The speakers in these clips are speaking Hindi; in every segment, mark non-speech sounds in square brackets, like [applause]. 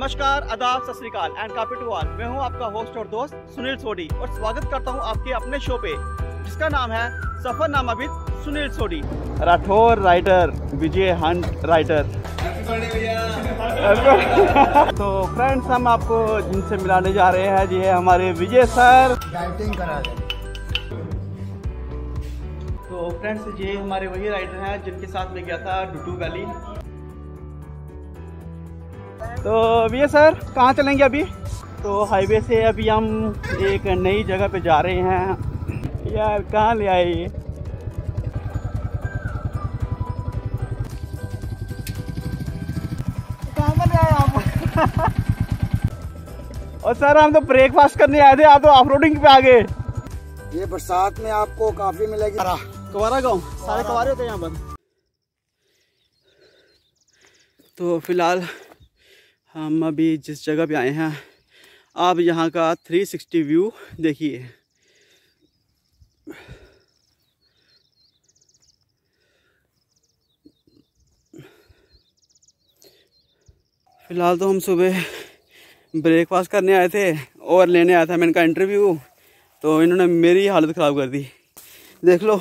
नमस्कार आदाब सत श्रीकाल टू कापिटवाल मैं हूं आपका होस्ट और दोस्त सुनील सोडी और स्वागत करता हूं आपके अपने शो पे जिसका नाम है Safarnama with Sunil Sodhi Rathore writer Vijay Hunt writer [laughs] तो फ्रेंड्स हम आपको जिनसे मिलाने जा रहे हैं जी है हमारे विजय सर राइटिंग करा तो फ्रेंड्स ये हमारे वही राइटर हैं जिनके साथ मैं गया था डुटू वैली तो भैया सर कहाँ चलेंगे अभी तो हाईवे से अभी हम एक नई जगह पे जा रहे हैं यार कहाँ ले आए और सर हम तो ब्रेकफास्ट करने आए थे आप तो ऑफ रोडिंग पे आ गए ये बरसात में आपको काफी मिलेगी कवारा गाँव सारे कवारे होते हैं यहाँ पर तो फिलहाल हम अभी जिस जगह पे आए हैं आप यहाँ का 360 व्यू देखिए फ़िलहाल तो हम सुबह ब्रेकफास्ट करने आए थे और लेने आया था मैं इनका इंटरव्यू तो इन्होंने मेरी हालत ख़राब कर दी देख लो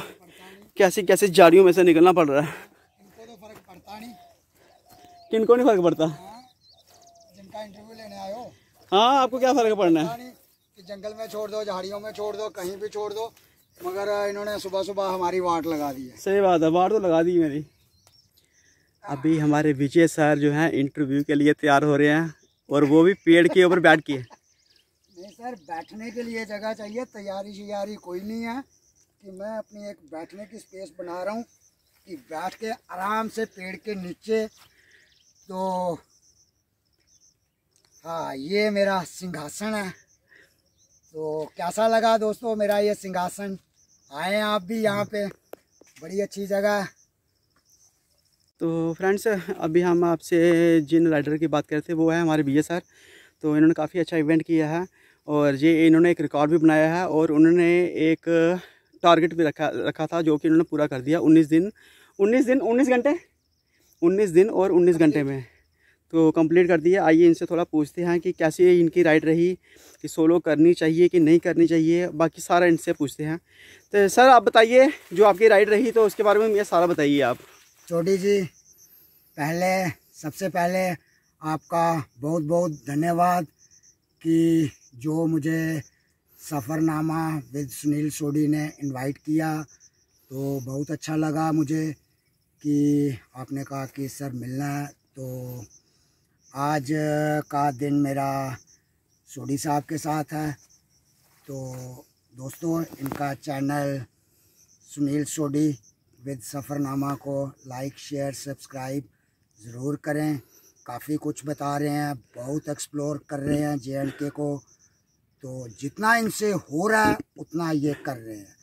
कैसी कैसी झाड़ियों में से निकलना पड़ रहा है तो किनको नहीं फ़र्क पड़ता इंटरव्यू लेने आए हो हाँ आपको क्या फर्क पड़ना है कि जंगल में छोड़ दो झाड़ियों में छोड़ दो कहीं भी छोड़ दो मगर इन्होंने सुबह सुबह हमारी वाट लगा दी है सही बात है वाट तो लगा दी मेरी अभी हमारे विजय सर जो है इंटरव्यू के लिए तैयार हो रहे हैं और वो भी पेड़ के ऊपर बैठ के नहीं सर बैठने के लिए जगह चाहिए तैयारी शैयारी कोई नहीं है कि मैं अपनी एक बैठने की स्पेस बना रहा हूँ कि बैठ के आराम से पेड़ के नीचे तो हाँ ये मेरा सिंहासन है तो कैसा लगा दोस्तों मेरा ये सिंहासन आए आप भी यहाँ पे बड़ी अच्छी जगह है तो फ्रेंड्स अभी हम आपसे जिन राइडर की बात करते वो है हमारे भैया सर तो इन्होंने काफ़ी अच्छा इवेंट किया है और ये इन्होंने एक रिकॉर्ड भी बनाया है और उन्होंने एक टारगेट भी रखा रखा था जो कि इन्होंने पूरा कर दिया 19 दिन 19 दिन 19 घंटे 19 दिन और 19 घंटे में तो कंप्लीट कर दिया आइए इनसे थोड़ा पूछते हैं कि कैसे इनकी राइड रही कि सोलो करनी चाहिए कि नहीं करनी चाहिए बाकी सारा इनसे पूछते हैं तो सर आप बताइए जो आपकी राइड रही तो उसके बारे में ये सारा बताइए आप छोटी जी पहले सबसे पहले आपका बहुत बहुत धन्यवाद कि जो मुझे सफ़रनामा विद सुनील सोडी ने इनवाइट किया तो बहुत अच्छा लगा मुझे कि आपने कहा कि सर मिलना है तो आज का दिन मेरा सोडी साहब के साथ है तो दोस्तों इनका चैनल सुनील सोडी विद सफ़रनामा को लाइक शेयर सब्सक्राइब ज़रूर करें काफ़ी कुछ बता रहे हैं बहुत एक्सप्लोर कर रहे हैं जे एंड के को तो जितना इनसे हो रहा है उतना ये कर रहे हैं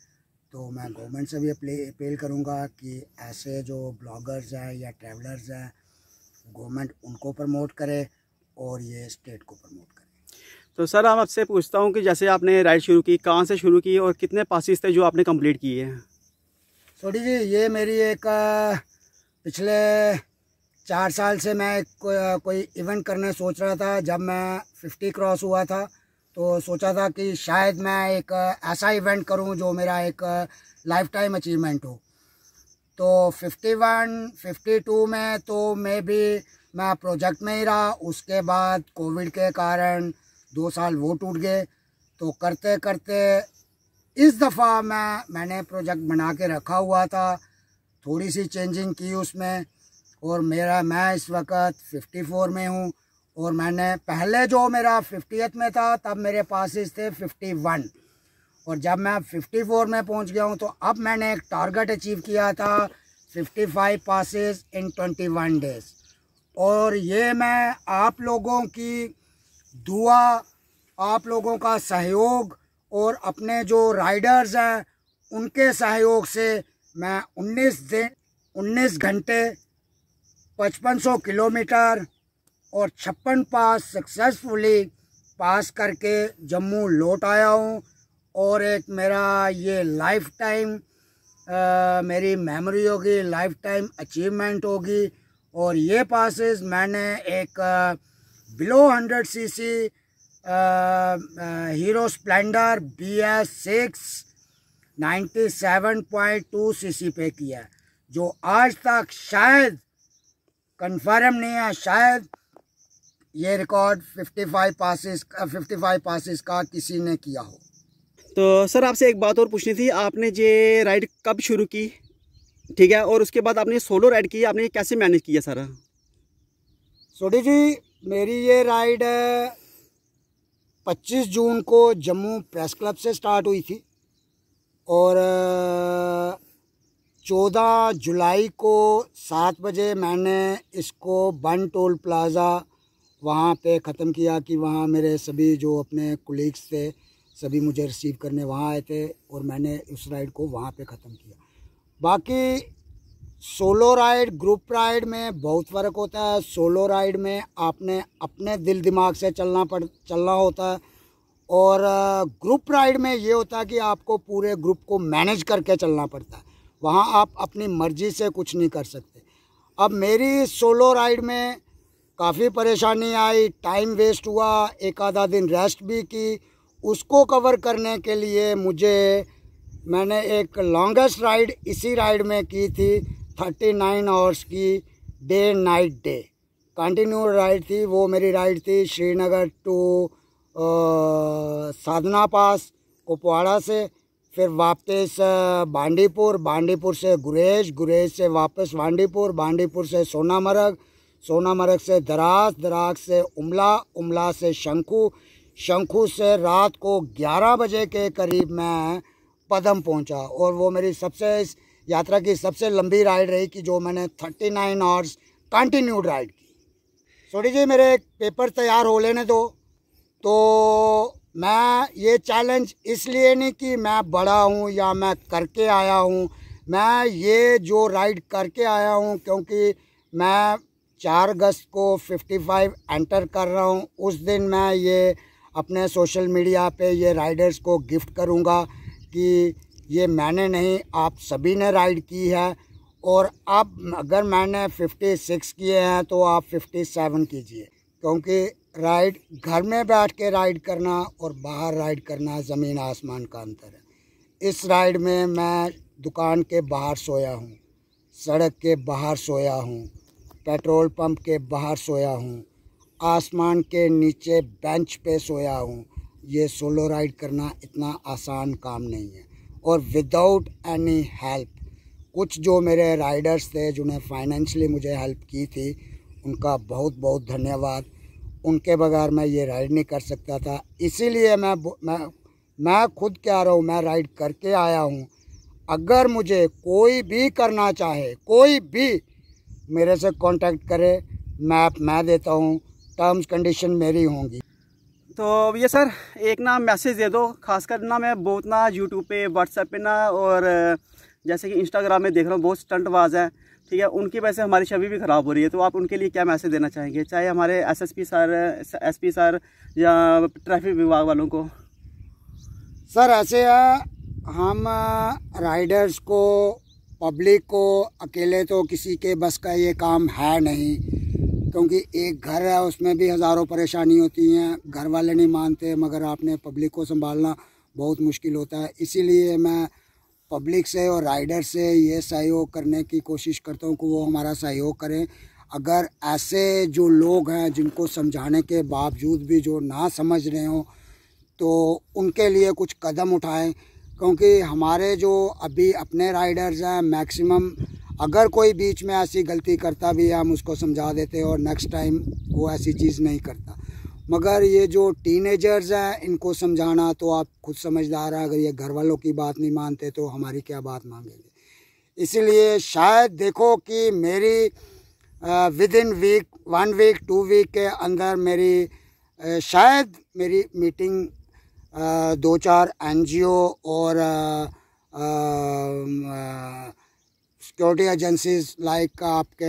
तो मैं गवर्नमेंट से भी अपील करूँगा कि ऐसे जो ब्लॉगर्स हैं या ट्रैवलर्स हैं गवर्नमेंट उनको प्रमोट करे और ये स्टेट को प्रमोट करे तो सर हम आपसे पूछता हूँ कि जैसे आपने राइड शुरू की कहाँ से शुरू की और कितने पासिस थे जो आपने कंप्लीट किए हैं सोडी जी ये मेरी एक पिछले चार साल से मैं को, कोई इवेंट करने सोच रहा था जब मैं फिफ्टी क्रॉस हुआ था तो सोचा था कि शायद मैं एक ऐसा इवेंट करूं जो मेरा एक लाइफ टाइम अचीवमेंट हो तो 51, 52 में तो मैं भी मैं प्रोजेक्ट में ही रहा उसके बाद कोविड के कारण दो साल वो टूट गए तो करते करते इस दफ़ा मैं मैंने प्रोजेक्ट बना के रखा हुआ था थोड़ी सी चेंजिंग की उसमें और मेरा मैं इस वक्त 54 में हूँ और मैंने पहले जो मेरा फिफ्टी में था तब मेरे इस थे वन और जब मैं 54 में पहुंच गया हूं तो अब मैंने एक टारगेट अचीव किया था 55 पासिस इन ट्वेंटी डेज और ये मैं आप लोगों की दुआ आप लोगों का सहयोग और अपने जो राइडर्स हैं उनके सहयोग से मैं 19 दिन 19 घंटे 5500 किलोमीटर और छप्पन पास सक्सेसफुली पास करके जम्मू लौट आया हूँ और एक मेरा ये लाइफ टाइम मेरी मेमोरी होगी लाइफ टाइम अचीवमेंट होगी और ये पासिस मैंने एक below hundred CC Hero Splendor B S six ninety seven point two C C पे किया जो आज तक शायद कंफर्म नहीं है शायद ये record fifty five passes five passes का किसी ने किया हो तो सर आपसे एक बात और पूछनी थी आपने ये राइड कब शुरू की ठीक है और उसके बाद आपने सोलो राइड की आपने कैसे मैनेज किया सर सोडी जी मेरी ये राइड 25 जून को जम्मू प्रेस क्लब से स्टार्ट हुई थी और 14 जुलाई को सात बजे मैंने इसको बन टोल प्लाज़ा वहाँ पे ख़त्म किया कि वहाँ मेरे सभी जो अपने कुलीग्स थे सभी मुझे रिसीव करने वहाँ आए थे और मैंने उस राइड को वहाँ पे ख़त्म किया बाकी सोलो राइड ग्रुप राइड में बहुत फ़र्क होता है सोलो राइड में आपने अपने दिल दिमाग से चलना पड़ चलना होता है और ग्रुप राइड में ये होता है कि आपको पूरे ग्रुप को मैनेज करके चलना पड़ता है वहाँ आप अपनी मर्ज़ी से कुछ नहीं कर सकते अब मेरी सोलो राइड में काफ़ी परेशानी आई टाइम वेस्ट हुआ एक आधा दिन रेस्ट भी की उसको कवर करने के लिए मुझे मैंने एक लॉन्गेस्ट राइड इसी राइड में की थी थर्टी नाइन आवर्स की day night day continue ride थी वो मेरी राइड थी श्रीनगर टू साधना पास कुपवाड़ा से फिर वापस बांडीपुर बांडीपुर से गुरेज गुरेज से वापस बांडीपुर बांडीपुर से सोनामर्ग सोनामर्ग से दराज दराज से उमला उमला से शंकु शंखू से रात को 11 बजे के करीब मैं पदम पहुंचा और वो मेरी सबसे इस यात्रा की सबसे लंबी राइड रही कि जो मैंने 39 नाइन आवर्स कंटिन्यूड राइड की सोडी जी मेरे पेपर तैयार हो लेने दो तो मैं ये चैलेंज इसलिए नहीं कि मैं बड़ा हूँ या मैं करके आया हूँ मैं ये जो राइड करके आया हूँ क्योंकि मैं चार अगस्त को 55 एंटर कर रहा हूँ उस दिन मैं ये अपने सोशल मीडिया पे ये राइडर्स को गिफ्ट करूँगा कि ये मैंने नहीं आप सभी ने राइड की है और अब अगर मैंने 56 किए हैं तो आप 57 कीजिए क्योंकि राइड घर में बैठ के राइड करना और बाहर राइड करना ज़मीन आसमान का अंतर है इस राइड में मैं दुकान के बाहर सोया हूँ सड़क के बाहर सोया हूँ पेट्रोल पंप के बाहर सोया हूँ आसमान के नीचे बेंच पे सोया हूँ ये सोलो राइड करना इतना आसान काम नहीं है और विदाउट एनी हेल्प कुछ जो मेरे राइडर्स थे जिन्हें फाइनेंशली मुझे हेल्प की थी उनका बहुत बहुत धन्यवाद उनके बगैर मैं ये राइड नहीं कर सकता था इसीलिए मैं मैं मैं खुद कह रहा हूँ मैं राइड करके आया हूँ अगर मुझे कोई भी करना चाहे कोई भी मेरे से कांटेक्ट करे मैप मैं देता हूँ टर्म्स कंडीशन मेरी होंगी तो ये सर एक ना मैसेज दे दो खासकर ना मैं बहुत ना यूट्यूब पे व्हाट्सएप पे ना और जैसे कि इंस्टाग्राम में देख रहा हूँ बहुत स्टंटबाज है ठीक है उनकी वजह से हमारी छवि भी ख़राब हो रही है तो आप उनके लिए क्या मैसेज देना चाहेंगे चाहे हमारे एसएसपी सर एसपी सर या ट्रैफिक विभाग वालों को सर ऐसे है हम राइडर्स को पब्लिक को अकेले तो किसी के बस का ये काम है नहीं क्योंकि एक घर है उसमें भी हज़ारों परेशानी होती हैं घर वाले नहीं मानते मगर आपने पब्लिक को संभालना बहुत मुश्किल होता है इसीलिए मैं पब्लिक से और राइडर से ये सहयोग करने की कोशिश करता हूँ कि वो हमारा सहयोग करें अगर ऐसे जो लोग हैं जिनको समझाने के बावजूद भी जो ना समझ रहे हों तो उनके लिए कुछ कदम उठाएं क्योंकि हमारे जो अभी अपने राइडर्स हैं मैक्सिमम अगर कोई बीच में ऐसी गलती करता भी है हम उसको समझा देते और नेक्स्ट टाइम वो ऐसी चीज़ नहीं करता मगर ये जो टीनेजर्स हैं इनको समझाना तो आप खुद समझदार हैं अगर ये घर वालों की बात नहीं मानते तो हमारी क्या बात मांगेंगे इसीलिए शायद देखो कि मेरी within week one week two week के अंदर मेरी आ, शायद मेरी मीटिंग दो चार एनजीओ और आ, सिक्योरिटी एजेंसीज लाइक आपके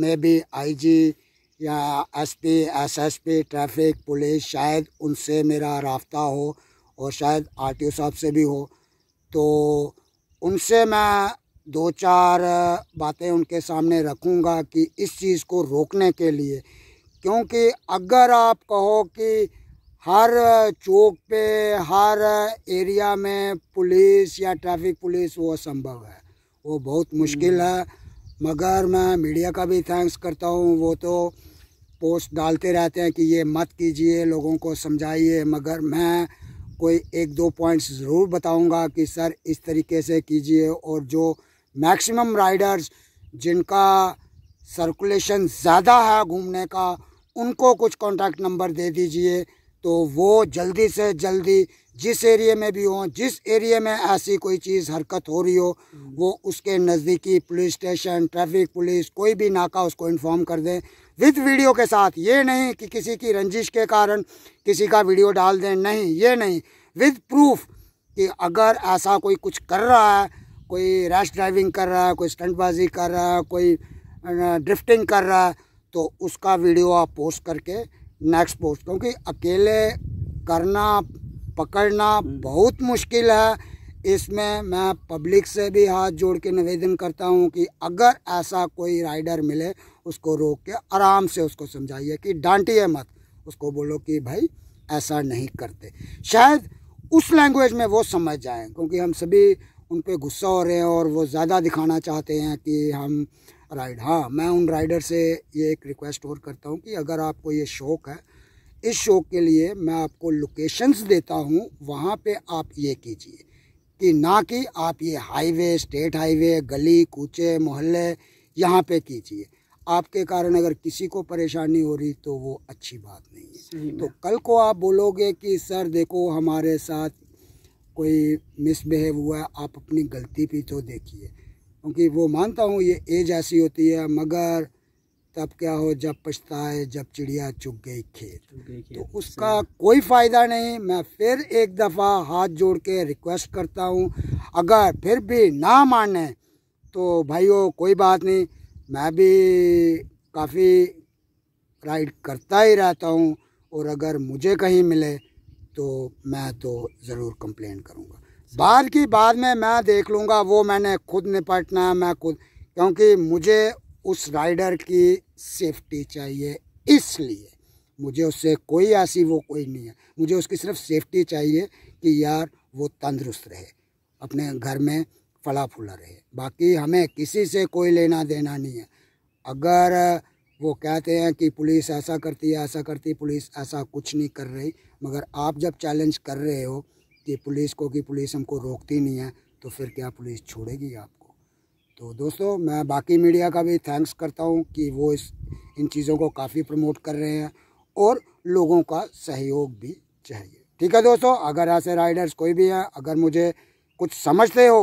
मे बी आईजी या एसपी एसएसपी ट्रैफिक पुलिस शायद उनसे मेरा रबता हो और शायद आरटीओ साहब से भी हो तो उनसे मैं दो चार बातें उनके सामने रखूँगा कि इस चीज़ को रोकने के लिए क्योंकि अगर आप कहो कि हर चौक पे हर एरिया में पुलिस या ट्रैफिक पुलिस वो असंभव है वो बहुत मुश्किल हम्म। है मगर मैं मीडिया का भी थैंक्स करता हूँ वो तो पोस्ट डालते रहते हैं कि ये मत कीजिए लोगों को समझाइए मगर मैं कोई एक दो पॉइंट्स ज़रूर बताऊंगा कि सर इस तरीके से कीजिए और जो मैक्सिमम राइडर्स जिनका सर्कुलेशन ज़्यादा है घूमने का उनको कुछ कॉन्टैक्ट नंबर दे दीजिए तो वो जल्दी से जल्दी जिस एरिए में भी हों जिस एरिए में ऐसी कोई चीज़ हरकत हो रही हो हम्म। वो उसके नज़दीकी पुलिस स्टेशन ट्रैफिक पुलिस कोई भी नाका उसको इन्फॉर्म कर दें विद वीडियो के साथ ये नहीं कि किसी की रंजिश के कारण किसी का वीडियो डाल दें नहीं ये नहीं विद प्रूफ कि अगर ऐसा कोई कुछ कर रहा है कोई रैश ड्राइविंग कर रहा है कोई स्टंटबाजी कर रहा है कोई ड्रिफ्टिंग कर रहा है तो उसका वीडियो आप पोस्ट करके नेक्स्ट पोस्ट क्योंकि अकेले करना पकड़ना हम्म। बहुत मुश्किल है इसमें मैं पब्लिक से भी हाथ जोड़ के निवेदन करता हूँ कि अगर ऐसा कोई राइडर मिले उसको रोक के आराम से उसको समझाइए कि डांटिए मत उसको बोलो कि भाई ऐसा नहीं करते शायद उस लैंग्वेज में वो समझ जाएं क्योंकि हम सभी उन पर गुस्सा हो रहे हैं और वो ज़्यादा दिखाना चाहते हैं कि हम राइड हाँ मैं उन राइडर से ये एक रिक्वेस्ट और करता हूँ कि अगर आपको ये शौक़ है इस शौक के लिए मैं आपको लोकेशंस देता हूँ वहाँ पे आप ये कीजिए कि ना कि आप ये हाईवे स्टेट हाईवे गली कूचे मोहल्ले यहाँ पे कीजिए आपके कारण अगर किसी को परेशानी हो रही तो वो अच्छी बात नहीं है तो कल को आप बोलोगे कि सर देखो हमारे साथ कोई मिसबिहेव हुआ है आप अपनी गलती भी तो देखिए क्योंकि वो मानता हूँ ये एज ऐसी होती है मगर तब क्या हो जब पछताए जब चिड़िया चुग गई खेत तो उसका कोई फ़ायदा नहीं मैं फिर एक दफ़ा हाथ जोड़ के रिक्वेस्ट करता हूँ अगर फिर भी ना माने तो भाइयों कोई बात नहीं मैं भी काफ़ी राइड करता ही रहता हूँ और अगर मुझे कहीं मिले तो मैं तो ज़रूर कंप्लेन करूँगा बाद की बाद में मैं देख लूँगा वो मैंने खुद निपटना है मैं खुद क्योंकि मुझे उस राइडर की सेफ्टी चाहिए इसलिए मुझे उससे कोई ऐसी वो कोई नहीं है मुझे उसकी सिर्फ सेफ्टी चाहिए कि यार वो तंदुरुस्त रहे अपने घर में फला फूला रहे बाकी हमें किसी से कोई लेना देना नहीं है अगर वो कहते हैं कि पुलिस ऐसा करती है ऐसा करती पुलिस ऐसा कुछ नहीं कर रही मगर आप जब चैलेंज कर रहे हो ये पुलिस को कि पुलिस हमको रोकती नहीं है तो फिर क्या पुलिस छोड़ेगी आपको तो दोस्तों मैं बाकी मीडिया का भी थैंक्स करता हूँ कि वो इस इन चीज़ों को काफ़ी प्रमोट कर रहे हैं और लोगों का सहयोग भी चाहिए ठीक है दोस्तों अगर ऐसे राइडर्स कोई भी हैं अगर मुझे कुछ समझते हो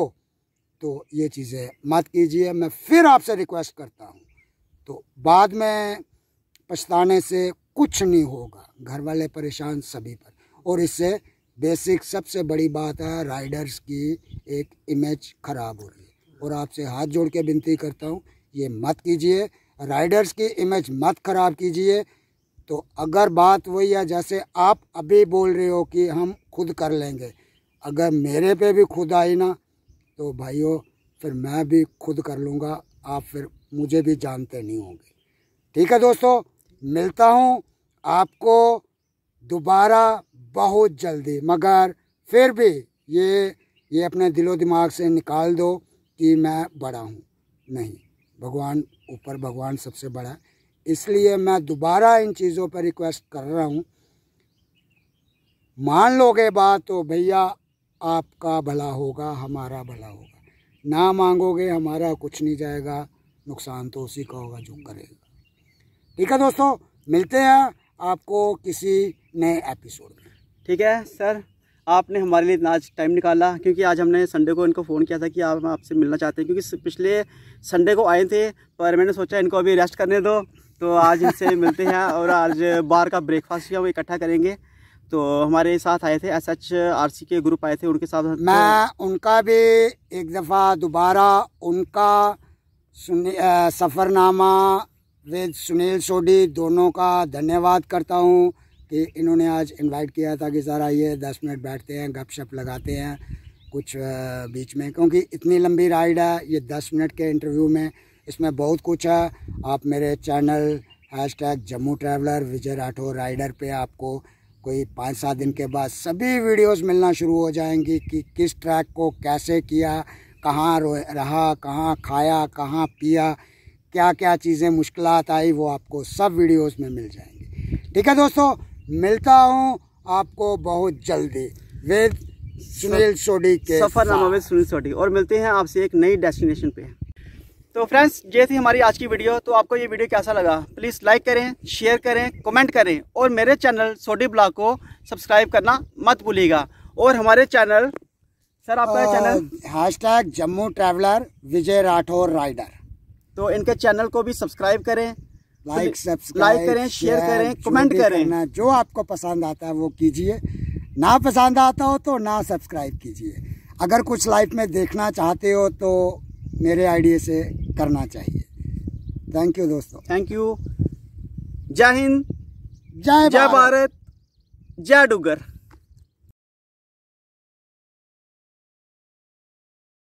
तो ये चीज़ें मत कीजिए मैं फिर आपसे रिक्वेस्ट करता हूँ तो बाद में पछताने से कुछ नहीं होगा घर वाले परेशान सभी पर और इससे बेसिक सबसे बड़ी बात है राइडर्स की एक इमेज ख़राब हो रही है और आपसे हाथ जोड़ के विनती करता हूँ ये मत कीजिए राइडर्स की इमेज मत ख़राब कीजिए तो अगर बात वही है जैसे आप अभी बोल रहे हो कि हम खुद कर लेंगे अगर मेरे पे भी खुद आई ना तो भाइयों फिर मैं भी खुद कर लूँगा आप फिर मुझे भी जानते नहीं होंगे ठीक है दोस्तों मिलता हूँ आपको दोबारा बहुत जल्दी मगर फिर भी ये ये अपने दिलो दिमाग से निकाल दो कि मैं बड़ा हूँ नहीं भगवान ऊपर भगवान सबसे बड़ा है इसलिए मैं दोबारा इन चीज़ों पर रिक्वेस्ट कर रहा हूँ मान लोगे बात तो भैया आपका भला होगा हमारा भला होगा ना मांगोगे हमारा कुछ नहीं जाएगा नुकसान तो उसी का होगा जो करेगा ठीक है दोस्तों मिलते हैं आपको किसी नए एपिसोड में ठीक है सर आपने हमारे लिए इतना आज टाइम निकाला क्योंकि आज हमने संडे को इनको फ़ोन किया था कि आप आपसे मिलना चाहते हैं क्योंकि पिछले संडे को आए थे पर मैंने सोचा इनको अभी रेस्ट करने दो तो आज इनसे [laughs] मिलते हैं और आज बार का ब्रेकफास्ट भी हम इकट्ठा करेंगे तो हमारे साथ आए थे एस एच आर सी के ग्रुप आए थे उनके साथ मैं तो... उनका भी एक दफ़ा दोबारा उनका सफ़रनामा विद सुनील सोडी दोनों का धन्यवाद करता हूँ कि इन्होंने आज इनवाइट किया था कि सर आइए दस मिनट बैठते हैं गपशप लगाते हैं कुछ बीच में क्योंकि इतनी लंबी राइड है ये दस मिनट के इंटरव्यू में इसमें बहुत कुछ है आप मेरे channel hashtag Jammu traveller Vijay Rathore rider पे आपको कोई पाँच सात दिन के बाद सभी वीडियोस मिलना शुरू हो जाएंगी कि किस ट्रैक को कैसे किया कहाँ रहा कहाँ खाया कहाँ पिया क्या क्या चीज़ें मुश्किल आई वो आपको सब वीडियोज़ में मिल जाएंगी ठीक है दोस्तों मिलता हूँ आपको बहुत जल्दी वेद सुनील सोडी के सफरनामा विद सुनील सोडी और मिलते हैं आपसे एक नई डेस्टिनेशन पे तो फ्रेंड्स ये थी हमारी आज की वीडियो तो आपको ये वीडियो कैसा लगा प्लीज़ लाइक करें शेयर करें कमेंट करें और मेरे चैनल सोडी ब्लॉग को सब्सक्राइब करना मत भूलिएगा और हमारे चैनल सर आपका channel hashtag Jammu traveller Vijay Rathore rider तो इनके चैनल को भी सब्सक्राइब करें लाइक सब्सक्राइब लाइक करें शेयर करें कमेंट करें जो आपको पसंद आता है वो कीजिए ना पसंद आता हो तो ना सब्सक्राइब कीजिए अगर कुछ लाइफ में देखना चाहते हो तो मेरे आइडिया से करना चाहिए थैंक यू दोस्तों थैंक यू जय हिंद जय जय भारत जय डुगर